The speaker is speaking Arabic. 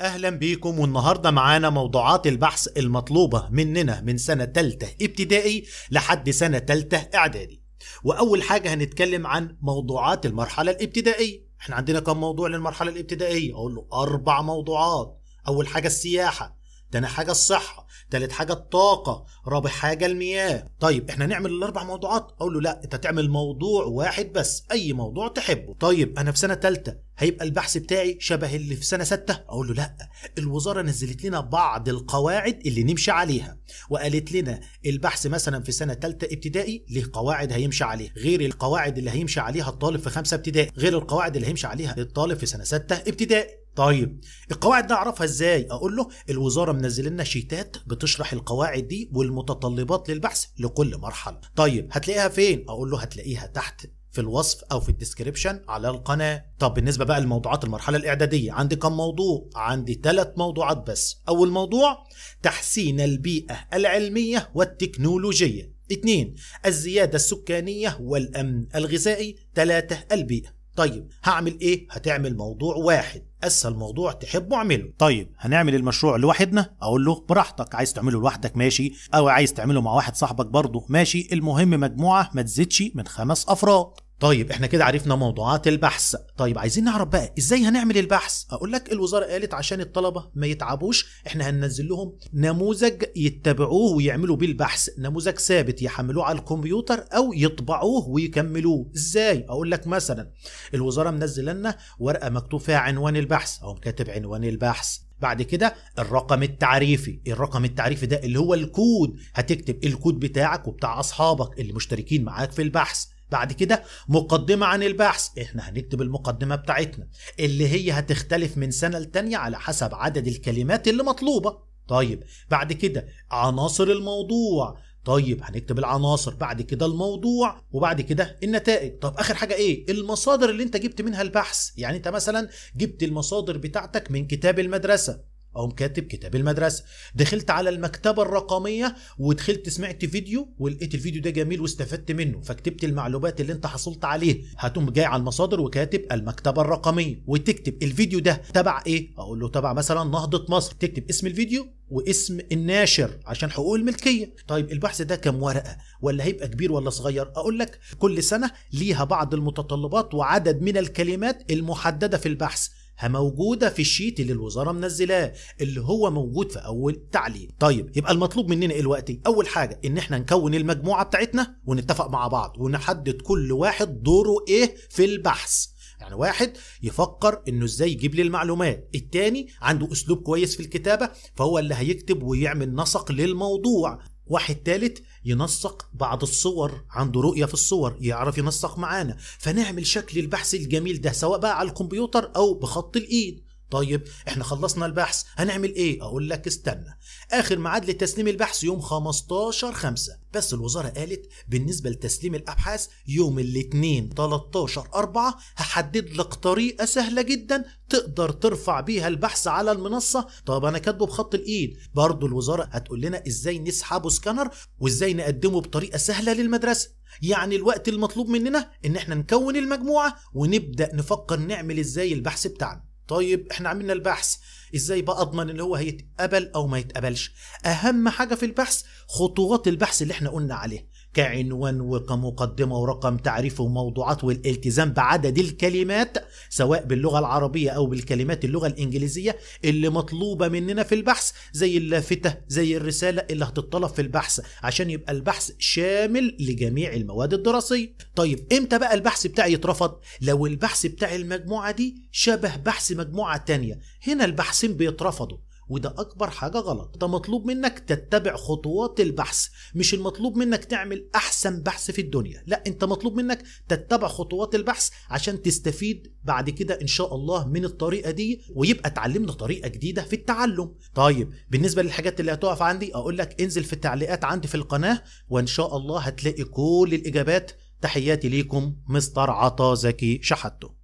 اهلا بيكم والنهارده معانا موضوعات البحث المطلوبه مننا من سنه ثالثه ابتدائي لحد سنه ثالثه اعدادي واول حاجه هنتكلم عن موضوعات المرحله الابتدائيه احنا عندنا كم موضوع للمرحله الابتدائيه اقول له اربع موضوعات اول حاجه السياحه تاني حاجة الصحة تالت حاجة الطاقة رابع حاجة المياه طيب احنا نعمل الاربع موضوعات اقول له لا انت تعمل موضوع واحد بس اي موضوع تحبه طيب انا في سنة تالتة هيبقى البحث بتاعي شبه اللي في سنه ستة اقول له لا الوزاره نزلت لنا بعض القواعد اللي نمشي عليها وقالت لنا البحث مثلا في سنه ثالثه ابتدائي ليه قواعد هيمشي عليها غير القواعد اللي هيمشي عليها الطالب في خمسة ابتدائي غير القواعد اللي هيمشي عليها الطالب في سنه ستة ابتدائي طيب القواعد دي اعرفها ازاي اقول له الوزاره منزل لنا شيتات بتشرح القواعد دي والمتطلبات للبحث لكل مرحله طيب هتلاقيها فين اقول له هتلاقيها تحت في الوصف او في الديسكريبشن على القناه طب بالنسبه بقى لموضوعات المرحله الاعداديه عندي كم موضوع عندي ثلاث موضوعات بس اول موضوع تحسين البيئه العلميه والتكنولوجيه اثنين الزياده السكانيه والامن الغذائي ثلاثه البيئه طيب هعمل ايه هتعمل موضوع واحد اسهل موضوع تحبه اعمله طيب هنعمل المشروع لوحدنا اقول له براحتك عايز تعمله لوحدك ماشي او عايز تعمله مع واحد صاحبك برضه ماشي المهم مجموعه ما تزيدش من خمس افراد طيب احنا كده عرفنا موضوعات البحث طيب عايزين نعرف بقى ازاي هنعمل البحث اقول لك الوزاره قالت عشان الطلبه ما يتعبوش احنا هننزل لهم نموذج يتبعوه ويعملوا بيه البحث نموذج ثابت يحملوه على الكمبيوتر او يطبعوه ويكملوه ازاي اقول لك مثلا الوزاره منزل لنا ورقه مكتوب فيها عنوان البحث او كاتب عنوان البحث بعد كده الرقم التعريفي الرقم التعريفي ده اللي هو الكود هتكتب الكود بتاعك وبتاع اصحابك اللي مشتركين معاك في البحث بعد كده مقدمة عن البحث احنا هنكتب المقدمة بتاعتنا اللي هي هتختلف من سنة لتانية على حسب عدد الكلمات اللي مطلوبة طيب بعد كده عناصر الموضوع طيب هنكتب العناصر بعد كده الموضوع وبعد كده النتائج طب اخر حاجه ايه المصادر اللي انت جبت منها البحث يعني انت مثلا جبت المصادر بتاعتك من كتاب المدرسه اقوم كاتب كتاب المدرسه دخلت على المكتبه الرقميه ودخلت سمعت فيديو ولقيت الفيديو ده جميل واستفدت منه فكتبت المعلومات اللي انت حصلت عليه هتقوم جاي على المصادر وكاتب المكتبه الرقميه وتكتب الفيديو ده تبع ايه اقول له تبع مثلا نهضه مصر تكتب اسم الفيديو واسم الناشر عشان حقوق الملكية طيب البحث ده كم ورقة ولا هيبقى كبير ولا صغير أقول لك كل سنة ليها بعض المتطلبات وعدد من الكلمات المحددة في البحث موجودة في الشيت اللي الوزارة منزلاه اللي هو موجود في أول تعليق طيب يبقى المطلوب مننا إيه الوقت أول حاجة إن إحنا نكون المجموعة بتاعتنا ونتفق مع بعض ونحدد كل واحد دوره إيه في البحث يعني واحد يفكر انه ازاي يجيب لي المعلومات التاني عنده اسلوب كويس في الكتابة فهو اللي هيكتب ويعمل نسق للموضوع واحد تالت ينسق بعض الصور عنده رؤية في الصور يعرف ينسق معانا فنعمل شكل البحث الجميل ده سواء بقى على الكمبيوتر أو بخط الإيد طيب احنا خلصنا البحث هنعمل ايه اقول لك استنى اخر معاد لتسليم البحث يوم 15 5 بس الوزاره قالت بالنسبه لتسليم الابحاث يوم الاثنين 13 4 هحدد لك طريقه سهله جدا تقدر ترفع بيها البحث على المنصه طب انا كاتبه بخط الايد برضه الوزاره هتقول لنا ازاي نسحبه سكانر وازاي نقدمه بطريقه سهله للمدرسه يعني الوقت المطلوب مننا ان احنا نكون المجموعه ونبدا نفكر نعمل ازاي البحث بتاعنا طيب احنا عملنا البحث ازاي بقى اضمن ان هو هيتقبل او ما يتقبلش اهم حاجه في البحث خطوات البحث اللي احنا قلنا عليه كعنوان وكمقدمة ورقم تعريف وموضوعات والالتزام بعدد الكلمات سواء باللغة العربية أو بالكلمات اللغة الإنجليزية اللي مطلوبة مننا في البحث زي اللافتة زي الرسالة اللي هتطلب في البحث عشان يبقى البحث شامل لجميع المواد الدراسية طيب إمتى بقى البحث بتاعي يترفض؟ لو البحث بتاع المجموعة دي شبه بحث مجموعة تانية هنا البحثين بيترفضوا وده أكبر حاجة غلط ده مطلوب منك تتبع خطوات البحث مش المطلوب منك تعمل أحسن بحث في الدنيا لا أنت مطلوب منك تتبع خطوات البحث عشان تستفيد بعد كده إن شاء الله من الطريقة دي ويبقى اتعلمنا طريقة جديدة في التعلم طيب بالنسبة للحاجات اللي هتقف عندي أقول لك انزل في التعليقات عندي في القناة وإن شاء الله هتلاقي كل الإجابات تحياتي ليكم مستر عطا زكي شحتو